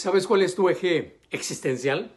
¿Sabes cuál es tu eje existencial?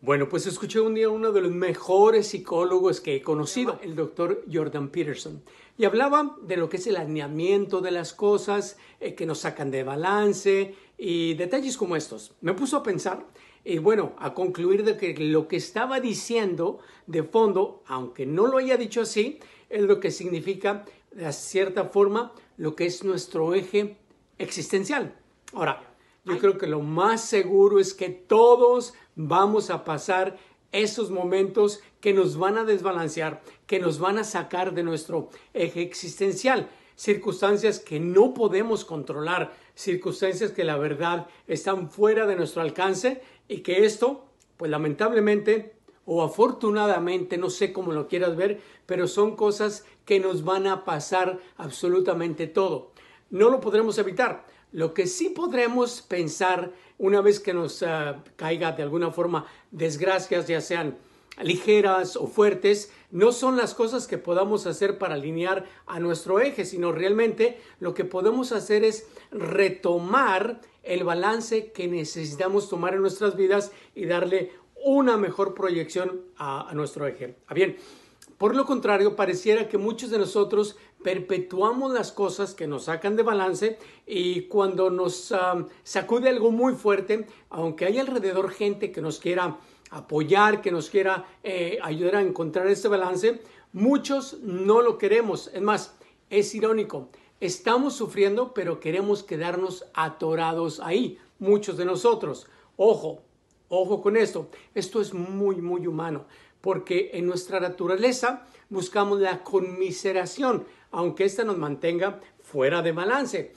Bueno, pues escuché un día uno de los mejores psicólogos que he conocido, el doctor Jordan Peterson, y hablaba de lo que es el alineamiento de las cosas, eh, que nos sacan de balance y detalles como estos. Me puso a pensar y bueno, a concluir de que lo que estaba diciendo de fondo, aunque no lo haya dicho así, es lo que significa de cierta forma lo que es nuestro eje existencial. Ahora, yo creo que lo más seguro es que todos vamos a pasar esos momentos que nos van a desbalancear, que nos van a sacar de nuestro eje existencial. Circunstancias que no podemos controlar, circunstancias que la verdad están fuera de nuestro alcance y que esto, pues lamentablemente o afortunadamente, no sé cómo lo quieras ver, pero son cosas que nos van a pasar absolutamente todo no lo podremos evitar. Lo que sí podremos pensar una vez que nos ah, caiga de alguna forma desgracias, ya sean ligeras o fuertes, no son las cosas que podamos hacer para alinear a nuestro eje, sino realmente lo que podemos hacer es retomar el balance que necesitamos tomar en nuestras vidas y darle una mejor proyección a, nuestro eje. Ah, por lo contrario, pareciera que muchos de nosotros perpetuamos las cosas que nos sacan de balance y cuando nos sacude algo muy fuerte, aunque hay alrededor gente que nos quiera apoyar, que nos quiera eh, ayudar a encontrar ese balance, muchos no lo queremos. Es más, es irónico. Estamos sufriendo, pero queremos quedarnos atorados ahí, muchos de nosotros. Ojo, Ojo con esto, esto es muy, muy humano, porque en nuestra naturaleza buscamos la conmiseración, aunque ésta nos mantenga fuera de balance.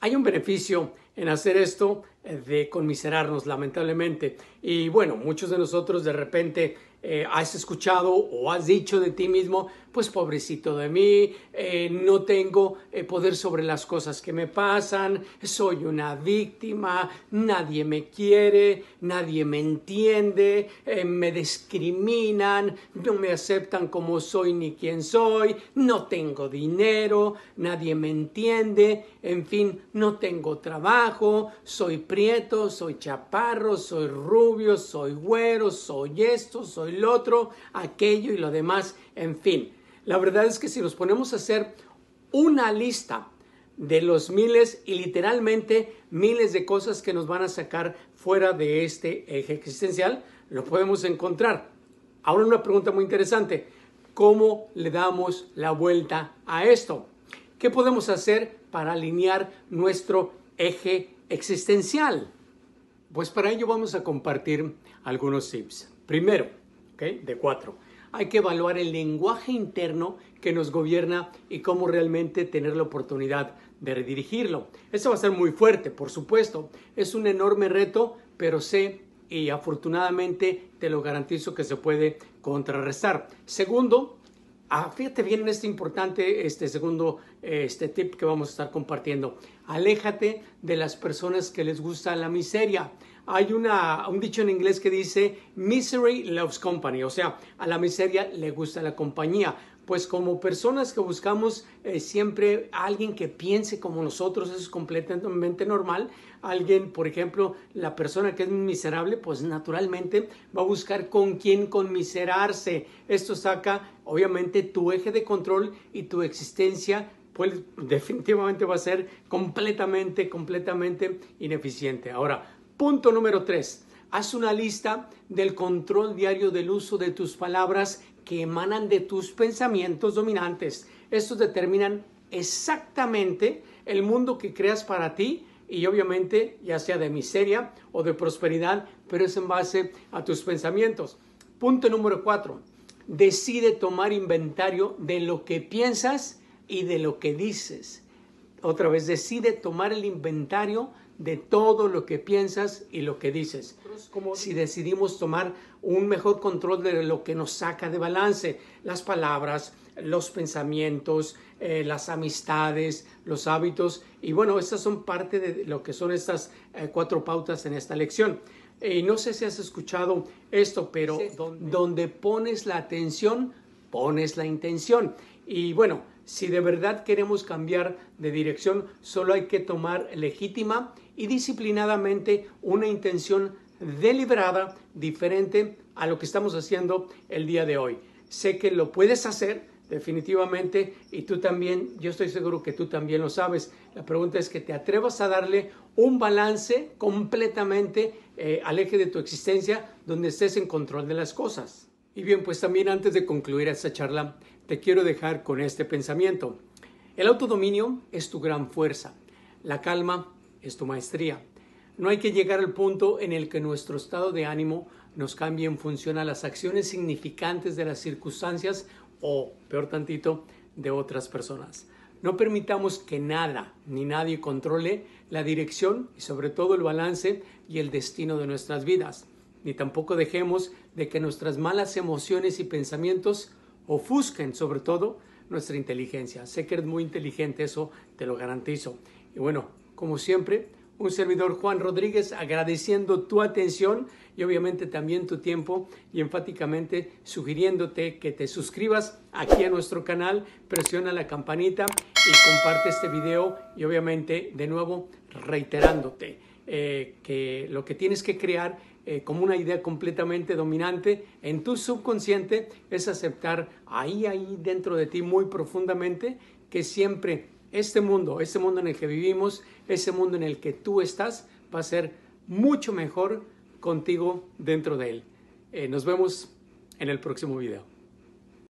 Hay un beneficio en hacer esto eh, de conmiserarnos, lamentablemente. Y bueno, muchos de nosotros de repente eh, has escuchado o has dicho de ti mismo, pues pobrecito de mí, eh, no tengo eh, poder sobre las cosas que me pasan, soy una víctima, nadie me quiere, nadie me entiende, eh, me discriminan, no me aceptan como soy ni quien soy, no tengo dinero, nadie me entiende, en fin, no tengo trabajo, soy prieto, soy chaparro, soy rubio, soy güero, soy esto, soy lo otro, aquello y lo demás, en fin. La verdad es que si nos ponemos a hacer una lista de los miles y literalmente miles de cosas que nos van a sacar fuera de este eje existencial, lo podemos encontrar. Ahora una pregunta muy interesante. ¿Cómo le damos la vuelta a esto? ¿Qué podemos hacer para alinear nuestro eje existencial? Pues para ello vamos a compartir algunos tips. Primero, de cuatro hay que evaluar el lenguaje interno que nos gobierna y cómo realmente tener la oportunidad de redirigirlo. Eso va a ser muy fuerte, por supuesto. Es un enorme reto, pero sé y afortunadamente te lo garantizo que se puede contrarrestar. Segundo, Ah, fíjate bien en este importante este segundo este tip que vamos a estar compartiendo. Aléjate de las personas que les gusta la miseria. Hay una, un dicho en inglés que dice misery loves company, o sea, a la miseria le gusta la compañía pues como personas que buscamos eh, siempre alguien que piense como nosotros, eso es completamente normal. Alguien, por ejemplo, la persona que es miserable, pues naturalmente va a buscar con quién conmiserarse. Esto saca, obviamente, tu eje de control y tu existencia, pues definitivamente va a ser completamente, completamente ineficiente. Ahora, punto número tres. Haz una lista del control diario del uso de tus palabras que emanan de tus pensamientos dominantes. Estos determinan exactamente el mundo que creas para ti y obviamente ya sea de miseria o de prosperidad, pero es en base a tus pensamientos. Punto número cuatro, decide tomar inventario de lo que piensas y de lo que dices. Otra vez, decide tomar el inventario de todo lo que piensas y lo que dices. Si decidimos tomar un mejor control de lo que nos saca de balance, las palabras, los pensamientos, eh, las amistades, los hábitos. Y bueno, estas son parte de lo que son estas eh, cuatro pautas en esta lección. Y no sé si has escuchado esto, pero donde pones la atención, pones la intención. Y bueno, si de verdad queremos cambiar de dirección, solo hay que tomar legítima y disciplinadamente una intención deliberada diferente a lo que estamos haciendo el día de hoy. Sé que lo puedes hacer definitivamente y tú también, yo estoy seguro que tú también lo sabes. La pregunta es que te atrevas a darle un balance completamente eh, al eje de tu existencia donde estés en control de las cosas. Y bien, pues también antes de concluir esta charla, te quiero dejar con este pensamiento. El autodominio es tu gran fuerza, la calma es tu maestría. No hay que llegar al punto en el que nuestro estado de ánimo nos cambie en función a las acciones significantes de las circunstancias o, peor tantito, de otras personas. No permitamos que nada ni nadie controle la dirección y sobre todo el balance y el destino de nuestras vidas ni tampoco dejemos de que nuestras malas emociones y pensamientos ofusquen sobre todo nuestra inteligencia. Sé que eres muy inteligente, eso te lo garantizo. Y bueno, como siempre, un servidor Juan Rodríguez agradeciendo tu atención y obviamente también tu tiempo y enfáticamente sugiriéndote que te suscribas aquí a nuestro canal, presiona la campanita y comparte este video y obviamente de nuevo reiterándote eh, que lo que tienes que crear eh, como una idea completamente dominante en tu subconsciente es aceptar ahí, ahí dentro de ti muy profundamente que siempre este mundo, este mundo en el que vivimos, ese mundo en el que tú estás, va a ser mucho mejor contigo dentro de él. Eh, nos vemos en el próximo video.